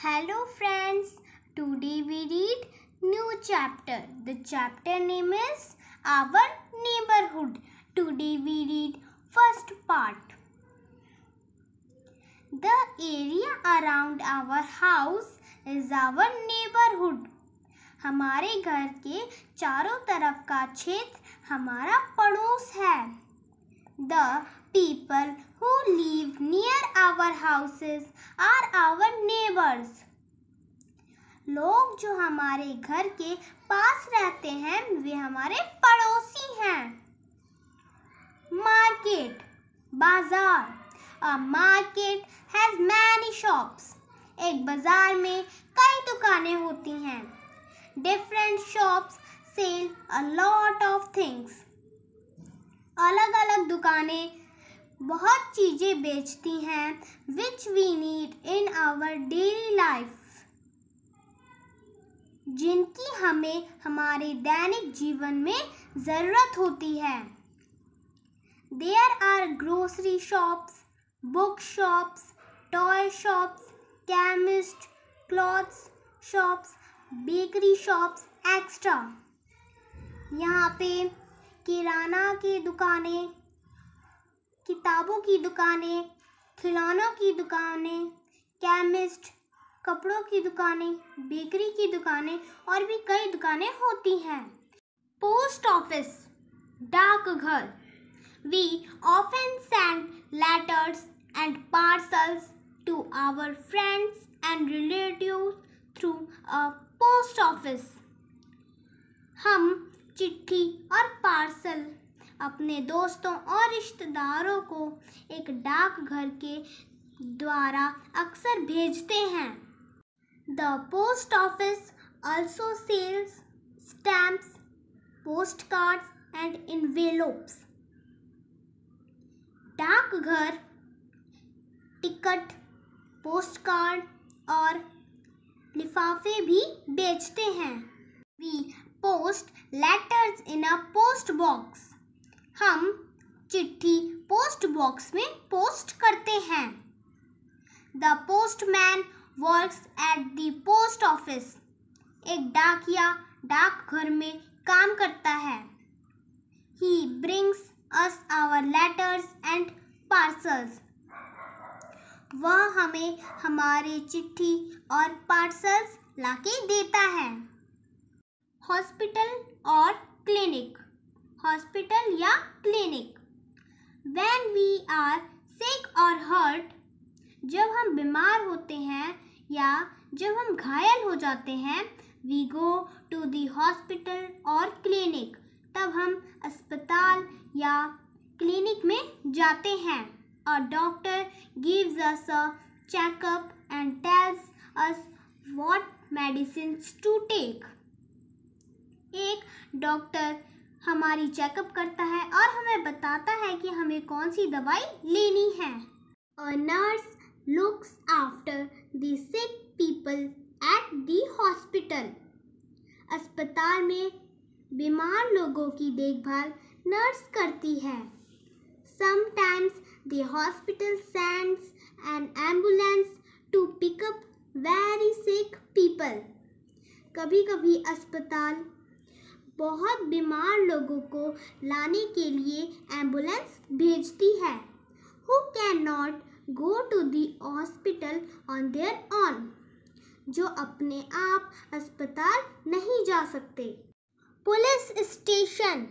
Hello friends, today we read new chapter. The chapter name is Our Neighborhood. Today we read first part. The area around our house is our neighborhood. हमारे घर के चारों तरफ का क्षेत्र हमारा पड़ोस है the people live near our houses are our neighbors. लोग जो हमारे घर के पास रहते हैं वे हमारे पड़ोसी हैं मार्केट बाजार a market has many shops एक बाज़ार में कई दुकानें होती हैं different shops sell a lot of things अलग अलग दुकानें बहुत चीज़ें बेचती हैं which we need in our daily life जिनकी हमें हमारे दैनिक जीवन में ज़रूरत होती है there are grocery shops book shops toy shops chemist clothes shops bakery shops extra यहाँ पे किराना की दुकानें किताबों की दुकानें खिलौनों की दुकानें केमिस्ट कपड़ों की दुकानें बेकरी की दुकानें और भी कई दुकानें होती हैं पोस्ट ऑफिस डाकघर we often send letters and parcels to our friends and relative through a post office हम चिट्ठी और पार्सल अपने दोस्तों और रिश्तेदारों को एक डाकघर के द्वारा अक्सर भेजते हैं the post office also sells stamps post cards and envelopes डाकघर टिकट पोस्ट कार्ड और लिफाफे भी बेचते हैं we post letters in a post box हम चिट्ठी पोस्ट बॉक्स में पोस्ट करते हैं the postman works at the post office एक डाकिया डाकघर में काम करता है he brings us our letters and parcels वह हमें हमारे चिट्ठी और पार्सल्स लाके देता है हॉस्पिटल और क्लिनिक हॉस्पिटल या clinic when we are sick और हर्ट जब हम बीमार होते हैं या जब हम घायल हो जाते हैं we go to the hospital और क्लिनिक तब हम अस्पताल या क्लिनिक में जाते हैं और doctor gives us a checkup and tells us what medicine to take एक डॉक्टर हमारी चेकअप करता है और हमें बताता है कि हमें कौन सी दवाई लेनी है a nurse looks after the sick people at the hospital अस्पताल में बीमार लोगों की देखभाल नर्स करती है sometimes the hospital sends an ambulance to pick up very sick people कभी कभी अस्पताल बहुत बीमार लोगों को लाने के लिए एम्बुलेंस भेजती है who can not go to the hospital on their own जो अपने आप अस्पताल नहीं जा सकते पुलिस स्टेशन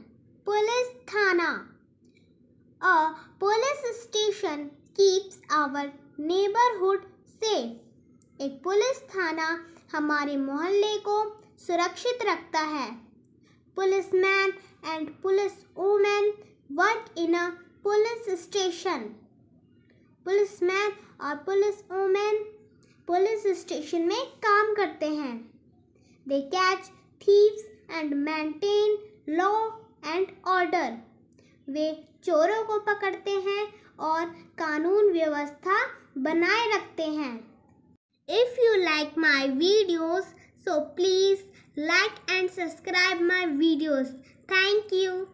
पुलिस थाना a police station keeps our neighbourhood safe एक पुलिस थाना हमारे मोहल्ले को सुरक्षित रखता है policeman and policewoman work in a police station. Policeman और पुलिस वोमेन पुलिस स्टेशन में काम करते हैं they catch thieves and maintain law and order वे चोरों को पकड़ते हैं और कानून व्यवस्था बनाए रखते हैं if you like my videos so please Like and subscribe my videos. Thank you.